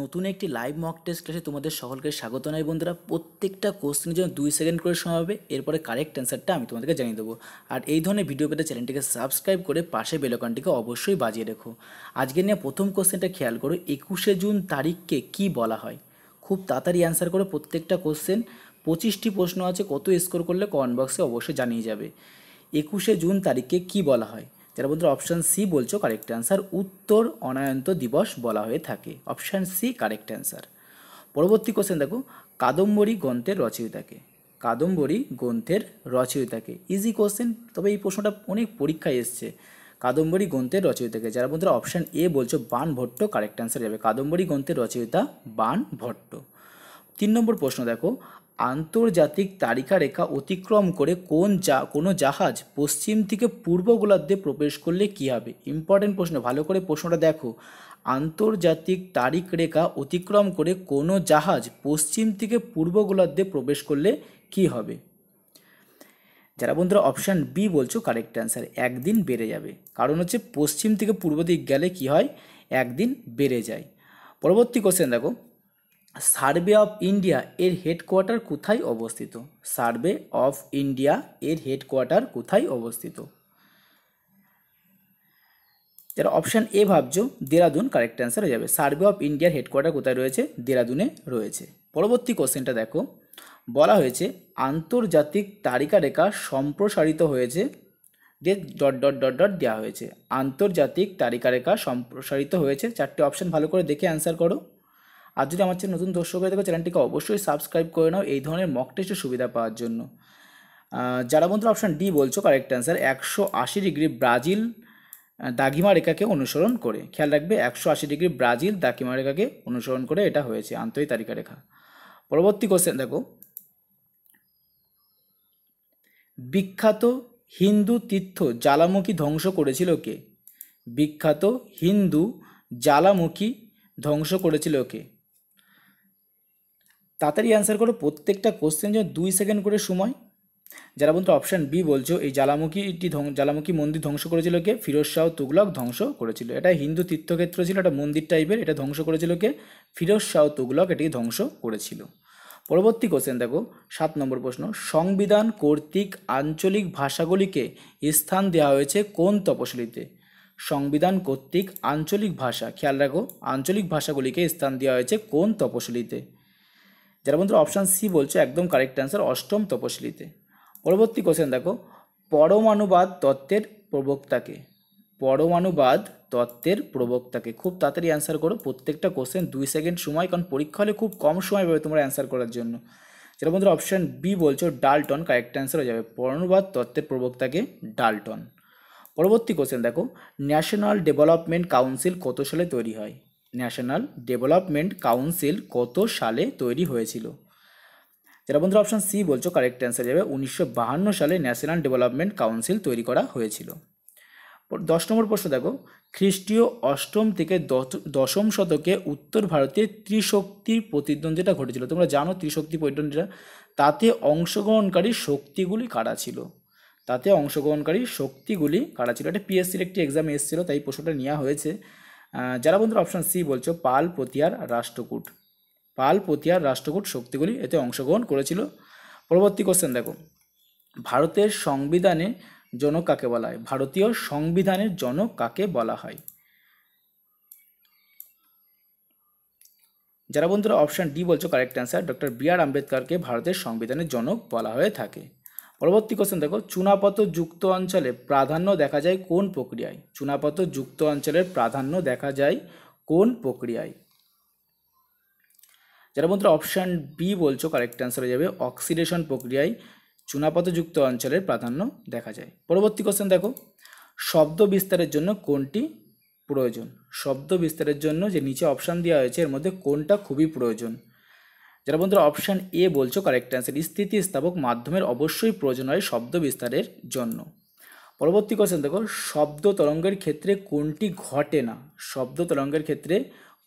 নতুন একটি live mock test ক্লাসে তোমাদের সকলকে স্বাগত নয় বন্ধুরা প্রত্যেকটা কোশ্চেনের জন্য দুই সেকেন্ড করে সময় হবে এরপরে কারেক্ট অ্যান্সারটা আমি তোমাদেরকে জানিয়ে দেবো আর এই ধরনের ভিডিও পেতে চ্যানেলটিকে সাবস্ক্রাইব করে পাশে বেলকনটিকে অবশ্যই বাজিয়ে রেখো আজকে নিয়ে প্রথম কোশ্চেনটা খেয়াল করো একুশে জুন তারিখকে কি বলা হয় খুব তাড়াতাড়ি অ্যান্সার করো প্রত্যেকটা কোশ্চেন পঁচিশটি প্রশ্ন আছে কত স্কোর করলে কমেন্ট বক্সে অবশ্যই জানিয়ে যাবে একুশে জুন তারিখকে কি বলা হয় যারা বন্ধুরা অপশান সি বলছো কারেক্ট অ্যান্সার উত্তর অনায়ন্ত দিবস বলা হয়ে থাকে অপশান সি কারেক্ট অ্যান্সার পরবর্তী কোশ্চেন দেখো কাদম্বরী গ্রন্থের রচয়িতাকে কাদম্বরী গ্রন্থের রচয়িতাকে ইজি কোশ্চেন তবে এই প্রশ্নটা অনেক পরীক্ষায় এসছে কাদম্বরী গ্রন্থের রচয়িতাকে যারা বন্ধুরা অপশান এ বলছো বান ভট্ট কারেক্ট অ্যান্সার যাবে কাদম্বরী গ্রন্থের রচয়িতা বান ভট্ট তিন নম্বর প্রশ্ন দেখো আন্তর্জাতিক তারিকা রেখা অতিক্রম করে কোন যা কোনো জাহাজ পশ্চিম থেকে পূর্ব গোলার্ধে প্রবেশ করলে কী হবে ইম্পর্টেন্ট প্রশ্ন ভালো করে প্রশ্নটা দেখো আন্তর্জাতিক তারিক রেখা অতিক্রম করে কোনো জাহাজ পশ্চিম থেকে পূর্ব গোলার্ধে প্রবেশ করলে কি হবে যারা বন্ধুরা অপশান বি বলছো কারেক্ট অ্যান্সার একদিন বেড়ে যাবে কারণ হচ্ছে পশ্চিম থেকে পূর্ব দিক গেলে কি হয় একদিন বেড়ে যায় পরবর্তী কোশ্চেন দেখো সার্ভে অফ ইন্ডিয়া এর হেডকোয়ার্টার কোথায় অবস্থিত সার্ভে অফ ইন্ডিয়া এর হেডকোয়ার্টার কোথায় অবস্থিত যারা অপশান এ ভাবছো দেরাদুন কারেক্ট অ্যান্সার হয়ে যাবে সার্ভে অফ ইন্ডিয়ার হেডকোয়ার্টার কোথায় রয়েছে দেরাদুনে রয়েছে পরবর্তী কোশ্চেনটা দেখো বলা হয়েছে আন্তর্জাতিক তারিকা রেখা সম্প্রসারিত হয়েছে যে ডট ডট ডট ডট দেওয়া হয়েছে আন্তর্জাতিক তারিকা রেখা সম্প্রসারিত হয়েছে চারটি অপশান ভালো করে দেখে অ্যান্সার করো আর যদি আমার চ্যানেল নতুন দর্শক হয়ে থাকে চ্যানেলটিকে অবশ্যই সাবস্ক্রাইব করে নাও এই ধরনের মক টেস্টের সুবিধা পাওয়ার জন্য যারা বন্ধুরা অপশান ডি বলছো কারেক্ট অ্যান্সার একশো আশি ডিগ্রি ব্রাজিল দাগিমা রেখাকে অনুসরণ করে খেয়াল রাখবে একশো আশি ডিগ্রি ব্রাজিল দাগিমা রেখাকে অনুসরণ করে এটা হয়েছে আন্তরিক তালিকা রেখা পরবর্তী কোশ্চেন দেখো বিখ্যাত হিন্দু তীর্থ জ্বালামুখী ধ্বংস করেছিল কে বিখ্যাত হিন্দু জ্বালামুখী ধ্বংস করেছিল কে তাড়াতাড়ি অ্যান্সার করো প্রত্যেকটা কোশ্চেন যেন দুই সেকেন্ড করে সময় যারা বন্ধু অপশান বি বলছো এই জ্বালামুখীটি জ্বালামুখী মন্দির ধ্বংস করেছিল কে ফিরোজ শাহ তুগলক ধ্বংস করেছিল এটা হিন্দু তীর্থক্ষেত্র ছিল এটা মন্দির টাইপের এটা ধ্বংস করেছিল কে ফিরোজ শাহ তুগলক এটি ধ্বংস করেছিল পরবর্তী কোশ্চেন দেখো সাত নম্বর প্রশ্ন সংবিধান কর্তৃক আঞ্চলিক ভাষাগুলিকে স্থান দেওয়া হয়েছে কোন তপশিলিতে সংবিধান কর্তৃক আঞ্চলিক ভাষা খেয়াল রাখো আঞ্চলিক ভাষাগুলিকে স্থান দেওয়া হয়েছে কোন তপশিলিতে যারা বন্ধুরা অপশান সি বলছো একদম কারেক্ট অ্যান্সার অষ্টম তপশিলিতে পরবর্তী কোশ্চেন দেখো পরমাণুবাদ তত্ত্বের প্রবক্তাকে পরমাণুবাদ তত্ত্বের প্রবক্তাকে খুব তাড়াতাড়ি অ্যান্সার করো প্রত্যেকটা কোশ্চেন দুই সেকেন্ড সময় কারণ পরীক্ষা হলে খুব কম সময় পাবে তোমরা অ্যান্সার করার জন্য যেটা বন্ধুরা অপশান বি বলছো ডালটন কারেক্ট অ্যান্সার হয়ে যাবে পরমাণুবাদ তত্ত্বের প্রবক্তাকে ডালটন পরবর্তী কোশ্চেন দেখো ন্যাশনাল ডেভেলপমেন্ট কাউন্সিল কত সালে তৈরি হয় ন্যাশনাল ডেভেলপমেন্ট কাউন্সিল কত সালে তৈরি হয়েছিল যারা বন্ধুরা অপশান সি বলছো কারেক্ট অ্যান্সার যাবে উনিশশো সালে ন্যাশনাল ডেভেলপমেন্ট কাউন্সিল তৈরি করা হয়েছিল দশ নম্বর প্রশ্ন দেখো খ্রিস্টীয় অষ্টম থেকে দশম শতকে উত্তর ভারতে ত্রিশক্তির প্রতিদ্বন্দ্বিতা ঘটেছিল তোমরা জানো ত্রিশক্তি প্রতিদ্বন্দ্বিতা তাতে অংশগ্রহণকারী শক্তিগুলি কারা ছিল তাতে অংশগ্রহণকারী শক্তিগুলি কারা ছিল এটা পিএসসির একটি এক্সাম এসেছিল তাই প্রশ্নটা নেওয়া হয়েছে যারা বন্ধুরা অপশান সি বলছো পাল পতিয়ার রাষ্ট্রকূট পাল পতিয়ার রাষ্ট্রকূট শক্তিগুলি এতে অংশগ্রহণ করেছিল পরবর্তী কোশ্চেন দেখো ভারতের সংবিধানে জনক কাকে বলা হয় ভারতীয় সংবিধানের জনক কাকে বলা হয় যারা বন্ধুরা অপশান ডি বলছো correct answer doctor B R আম্বেদকরকে ভারতের সংবিধানের জনক বলা হয়ে থাকে পরবর্তী কোশ্চেন দেখো চুনাপথর যুক্ত অঞ্চলে প্রাধান্য দেখা যায় কোন প্রক্রিয়ায় চুনাপথর যুক্ত অঞ্চলের প্রাধান্য দেখা যায় কোন প্রক্রিয়ায় যারা বন্ধুরা অপশান বি বলছো কারেক্ট অ্যান্সার হয়ে যাবে অক্সিডেশন প্রক্রিয়ায় যুক্ত অঞ্চলের প্রাধান্য দেখা যায় পরবর্তী কোশ্চেন দেখো শব্দ বিস্তারের জন্য কোনটি প্রয়োজন শব্দ বিস্তারের জন্য যে নিচে অপশান দেওয়া হয়েছে এর মধ্যে কোনটা খুবই প্রয়োজন যারা বন্ধুরা অপশান এ বলছো কারেক্ট অ্যান্সার স্থিতিস্থাপক মাধ্যমের অবশ্যই প্রয়োজন হয় শব্দ বিস্তারের জন্য পরবর্তী কোশ্চেন দেখো শব্দ তরঙ্গের ক্ষেত্রে কোনটি ঘটে না শব্দ তরঙ্গের ক্ষেত্রে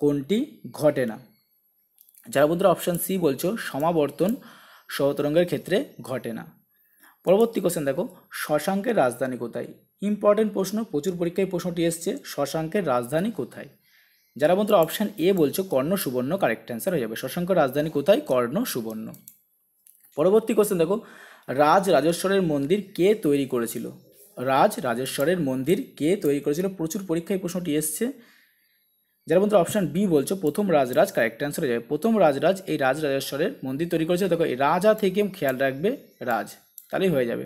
কোনটি ঘটে না যারা বন্ধুরা অপশান সি বলছো সমাবর্তন সহতরঙ্গের ক্ষেত্রে ঘটে না পরবর্তী কোশ্চেন দেখো শশাঙ্কের রাজধানী কোথায় ইম্পর্টেন্ট প্রশ্ন প্রচুর পরীক্ষায় প্রশ্নটি এসছে শশাঙ্কের রাজধানী কোথায় যারা বন্ধুরা অপশান এ বলছো কর্ণ সুবর্ণ কারেক্ট অ্যান্সার হয়ে যাবে শশাঙ্ক রাজধানী কোথায় কর্ণ সুবর্ণ পরবর্তী কোশ্চেন দেখো রাজ রাজেশ্বরের মন্দির কে তৈরি করেছিল রাজ রাজেশ্বরের মন্দির কে তৈরি করেছিল প্রচুর পরীক্ষায় প্রশ্নটি এসছে যারা বন্ধুরা অপশান বি বলছো প্রথম রাজরাজ কারেক্ট অ্যান্সার হয়ে যাবে প্রথম রাজরাজ এই রাজ রাজেশ্বরের মন্দির তৈরি করেছে দেখো রাজা থেকে খেয়াল রাখবে রাজ তাহলেই হয়ে যাবে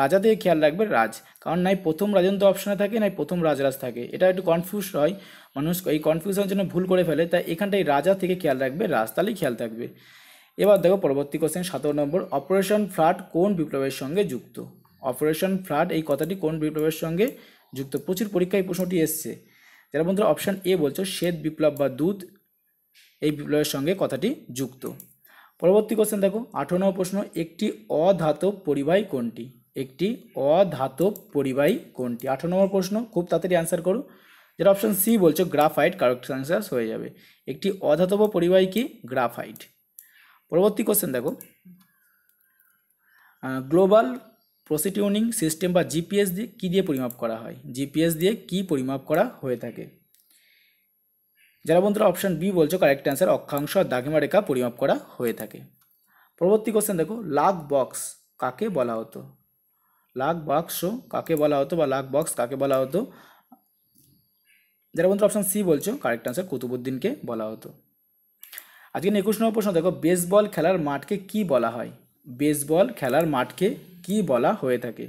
রাজা থেকে খেয়াল রাখবে রাজ কারণ নাই প্রথম রাজেন্দ্র অপশানে থাকে নাই প্রথম রাজরাজ থাকে এটা একটু কনফিউজ হয় মানুষ এই কনফিউশনের জন্য ভুল করে ফেলে তাই এখানটায় রাজা থেকে খেয়াল রাখবে রাজতালি খেয়াল থাকবে এবার দেখো পরবর্তী কোশ্চেন সতেরো নম্বর অপারেশন ফ্লাড কোন বিপ্লবের সঙ্গে যুক্ত অপারেশন ফ্লাড এই কথাটি কোন বিপ্লবের সঙ্গে যুক্ত প্রচুর পরীক্ষায় প্রশ্নটি এসছে যারা বন্ধুরা অপশান এ বলছো শ্বেত বিপ্লব বা দুধ এই বিপ্লবের সঙ্গে কথাটি যুক্ত পরবর্তী কোশ্চেন দেখো আঠারো নম্বর প্রশ্ন একটি অধাতব পরিবাহী কোনটি একটি অধাতব পরিবাহী কোনটি আঠারো নম্বর প্রশ্ন খুব তাড়াতাড়ি অ্যান্সার করো যেটা অপশান সি বলছে গ্রাফাইট কারেক্ট অ্যান্সার হয়ে যাবে একটি অধাতব পরিবাহী কি গ্রাফাইট পরবর্তী কোশ্চেন দেখো গ্লোবাল প্রসিটিউনিং সিস্টেম বা জিপিএস দিয়ে কী দিয়ে পরিমাপ করা হয় জিপিএস দিয়ে কি পরিমাপ করা হয়ে থাকে যারা বন্ধুরা অপশান বি বলছো কারেক্ট অ্যান্সার অক্ষাংশ আর দাগিমা রেখা পরিমাপ করা হয়ে থাকে পরবর্তী কোশ্চেন দেখো লাগ বক্স কাকে বলা হতো লাগ বাক্স কাকে বলা হতো বা লাগ বক্স কাকে বলা হতো যারা বন্ধু অপশান সি বলছো কারেক্ট আনসার কুতুবুদ্দিনকে বলা হতো আজকে একুশ নম্বর প্রশ্ন দেখো বেসবল খেলার মাঠকে কি বলা হয় বেসবল খেলার মাঠকে কি বলা হয়ে থাকে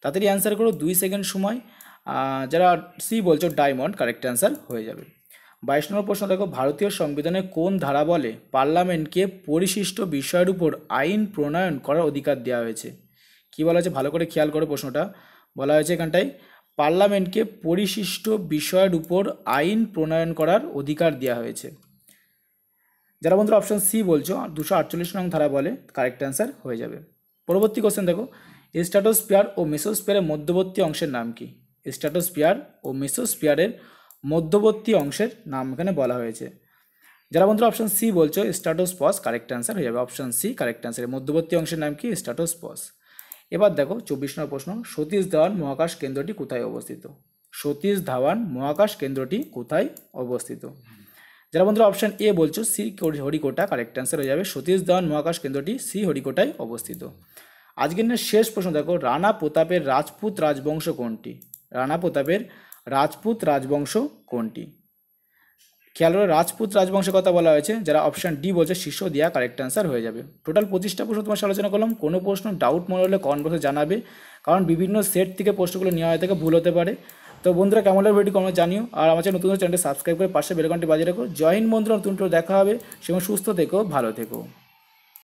তাড়াতাড়ি অ্যান্সার করো দুই সেকেন্ড সময় যারা সি বলছো ডায়মন্ড কারেক্ট অ্যান্সার হয়ে যাবে বাইশ নম্বর প্রশ্ন দেখো ভারতীয় সংবিধানে কোন ধারা বলে পার্লামেন্টকে পরিশিষ্ট বিষয়ের উপর আইন প্রণয়ন করার অধিকার দেওয়া হয়েছে কি বলা হয়েছে ভালো করে খেয়াল করো প্রশ্নটা বলা হয়েছে এখানটায় পার্লামেন্টকে পরিশিষ্ট বিষয়ের উপর আইন প্রণয়ন করার অধিকার দেওয়া হয়েছে যারা বন্ধুরা অপশন সি বলছো দুশো আটচল্লিশ নং ধারা বলে কারেক্ট অ্যান্সার হয়ে যাবে পরবর্তী কোশ্চেন দেখো স্ট্যাটোস্পিয়ার ও মেসোস্পিয়ারের মধ্যবর্তী অংশের নাম কি স্ট্যাটোস্পিয়ার ও মেসোস্পিয়ারের মধ্যবর্তী অংশের নাম এখানে বলা হয়েছে যারা বন্ধুরা অপশন সি বলছো পস কারেক্ট অ্যান্সার হয়ে যাবে অপশন সি কারেক্ট অ্যান্সার মধ্যবর্তী অংশের নাম কি পস এবার দেখো চব্বিশ নম্বর প্রশ্ন সতীশ ধাওয়ান মহাকাশ কেন্দ্রটি কোথায় অবস্থিত সতীশ ধাওয়ান মহাকাশ কেন্দ্রটি কোথায় অবস্থিত যারা বন্ধুরা অপশান এ বলছো সি হরিকোটা কারেক্ট অ্যান্সার হয়ে যাবে সতীশ ধাওয়ান মহাকাশ কেন্দ্রটি সি হরিকোটায় অবস্থিত আজকের না শেষ প্রশ্ন দেখো রানা প্রতাপের রাজপুত রাজবংশ কোনটি রানা প্রতাপের রাজপুত রাজবংশ কোনটি খেয়াল করে রাজপুত রাজবংশের কথা বলা হয়েছে যারা অপশান ডি বলছে শীর্ষ দেওয়া কারেক্ট অ্যান্সার হয়ে যাবে টোটাল পঁচিশটা প্রশ্ন তোমার আলোচনা করলাম কোনো প্রশ্ন ডাউট মনে হলে কমেন্ট বক্সে জানাবে কারণ বিভিন্ন সেট থেকে প্রশ্নগুলো নেওয়া হয়ে থাকে ভুল হতে পারে তো বন্ধুরা কেমন লাগবে ভিডিও কমেন্ট জানিও আর আমার নতুন চ্যানেলটি সাবস্ক্রাইব করে পাশে বেলকনটি বাজিয়ে রাখো জয়েন বন্ধুরা নতুন দেখা হবে সেগুলো সুস্থ থেকো ভালো থেকো